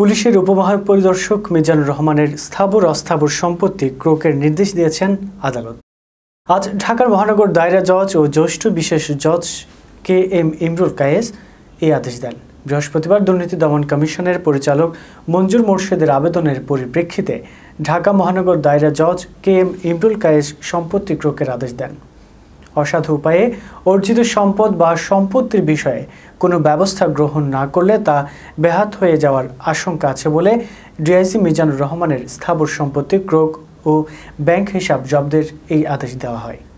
পুলিশের উপমহায়ক পরিদর্শক মিজানুর রহমানের স্থাবর অস্থাবর সম্পত্তি ক্রোকের নির্দেশ দিয়েছেন আদালত আজ ঢাকার মহানগর দায়রা জজ ও জ্যেষ্ঠ বিশেষ জজ কে এম ইমরুল কায়েস এই আদেশ দেন বৃহস্পতিবার দুর্নীতি দমন কমিশনের পরিচালক মঞ্জুর মোর্শেদের আবেদনের পরিপ্রেক্ষিতে ঢাকা মহানগর দায়রা জজ কে এম ইমরুল কায়েস সম্পত্তি ক্রোকের আদেশ দেন অসাধু উপায়ে অর্জিত সম্পদ বা সম্পত্তির বিষয়ে কোনো ব্যবস্থা গ্রহণ না করলে তা ব্যাহাত হয়ে যাওয়ার আশঙ্কা আছে বলে ডিআইসি মিজানুর রহমানের স্থাবর সম্পত্তি ক্রোক ও ব্যাংক হিসাব জব্দের এই আদেশ দেওয়া হয়